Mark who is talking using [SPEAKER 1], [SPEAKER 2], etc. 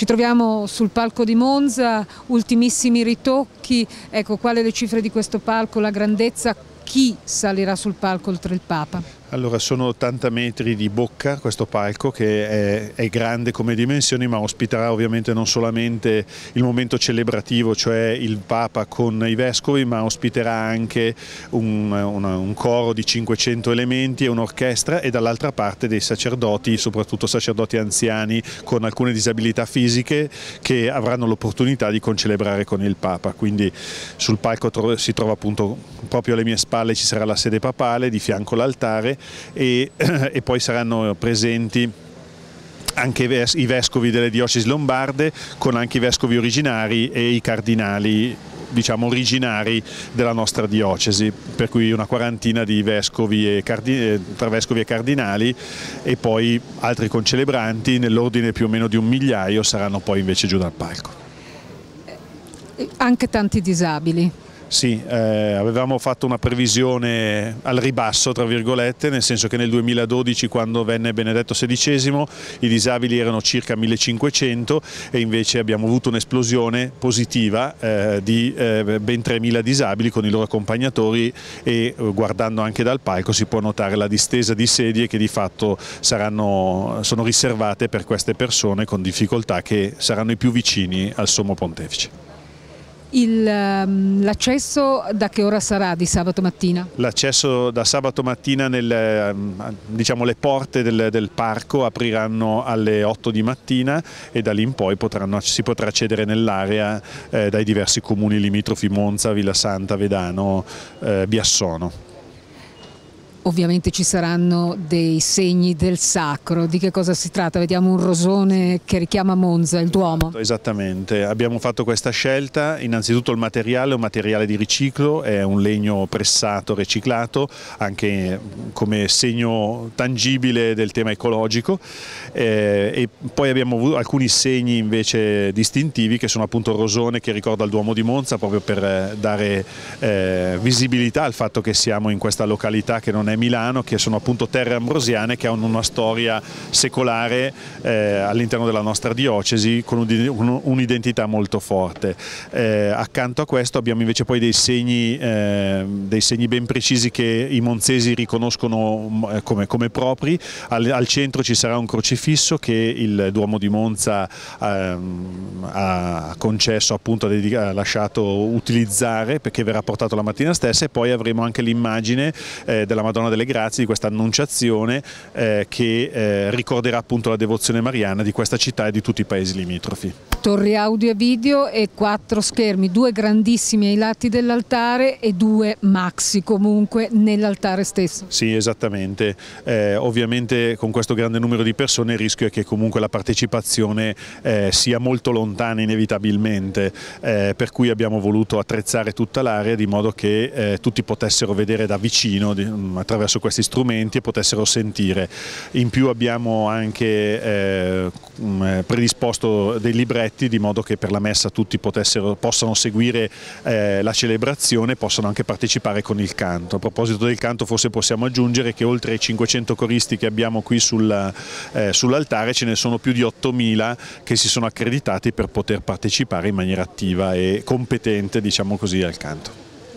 [SPEAKER 1] Ci troviamo sul palco di Monza, ultimissimi ritocchi, ecco quali le cifre di questo palco, la grandezza, chi salirà sul palco oltre il Papa?
[SPEAKER 2] Allora sono 80 metri di bocca questo palco che è, è, grande come dimensioni ma ospiterà ovviamente non solamente il momento celebrativo cioè il Papa con i Vescovi ma ospiterà anche un, un, un coro di 500 elementi e un'orchestra e dall'altra parte dei sacerdoti, soprattutto sacerdoti anziani con alcune disabilità fisiche che avranno l'opportunità di concelebrare con il Papa. Quindi sul palco si trova appunto proprio alle mie spalle ci sarà la sede papale, di fianco l'altare e, e poi saranno presenti anche i vescovi delle diocesi lombarde con anche i vescovi originari e i cardinali diciamo, originari della nostra diocesi, per cui una quarantina di vescovi e eh, tra vescovi e cardinali e poi altri concelebranti nell'ordine più o meno di un migliaio saranno poi invece giù dal palco.
[SPEAKER 1] Anche tanti disabili. Sì,
[SPEAKER 2] eh, avevamo fatto una previsione al ribasso, tra virgolette, nel senso che nel 2012 quando venne Benedetto XVI i disabili erano circa 1500 e invece abbiamo avuto un'esplosione positiva eh, di eh, ben 3000 disabili con i loro accompagnatori e eh, guardando anche dal palco si può notare la distesa di sedie che di fatto saranno, sono riservate per queste persone con difficoltà che saranno i più vicini al Sommo Pontefice.
[SPEAKER 1] Ehm, l'accesso da che ora sarà di sabato mattina?
[SPEAKER 2] L'accesso da sabato mattina, nel, ehm, diciamo, le porte del, del, parco apriranno alle 8 di mattina e da lì in poi potranno, si potrà accedere nell'area eh, dai diversi comuni limitrofi Monza, Villa Santa, Vedano, eh, Biassono.
[SPEAKER 1] Ovviamente ci saranno dei segni del sacro, di che cosa si tratta? Vediamo un rosone che richiama Monza, il Duomo. Esatto,
[SPEAKER 2] esattamente, abbiamo fatto questa scelta, innanzitutto il materiale è un materiale di riciclo, è un legno pressato, riciclato, anche come segno tangibile del tema ecologico eh, e poi abbiamo avuto alcuni segni invece distintivi che sono appunto il rosone che ricorda il Duomo di Monza proprio per eh, dare eh, visibilità al fatto che siamo in questa località che non è e Milano che sono appunto terre ambrosiane che hanno una storia secolare eh, all'interno della nostra diocesi con un'identità molto forte. Eh, accanto a questo abbiamo invece poi dei segni, eh, dei segni, ben precisi che i monzesi riconoscono mm, eh, come, come propri, al, al, centro ci sarà un crocifisso che il Duomo di Monza ehm, ha concesso, appunto, ha lasciato utilizzare perché verrà portato la mattina stessa e poi avremo anche l'immagine eh, della Madonna Madonna delle Grazie, di questa annunciazione eh, che eh, ricorderà appunto la devozione mariana di questa città e di tutti i paesi limitrofi
[SPEAKER 1] torri audio e video e quattro schermi, due grandissimi ai lati dell'altare e due maxi comunque nell'altare stesso.
[SPEAKER 2] Sì, esattamente. Eh, ovviamente con questo grande numero di persone il rischio è che comunque la partecipazione eh, sia molto lontana inevitabilmente, eh, per cui abbiamo voluto attrezzare tutta l'area di modo che eh, tutti potessero vedere da vicino di, mm, attraverso questi strumenti e potessero sentire. In più abbiamo anche eh, mm, predisposto dei libretti di modo che per la messa tutti potessero, possano seguire eh, la celebrazione e possano anche partecipare con il canto. A proposito del canto forse possiamo aggiungere che oltre ai 500 coristi che abbiamo qui sul, eh, sull'altare ce ne sono più di 8.000 che si sono
[SPEAKER 1] accreditati per poter partecipare in maniera attiva e competente diciamo così, al canto.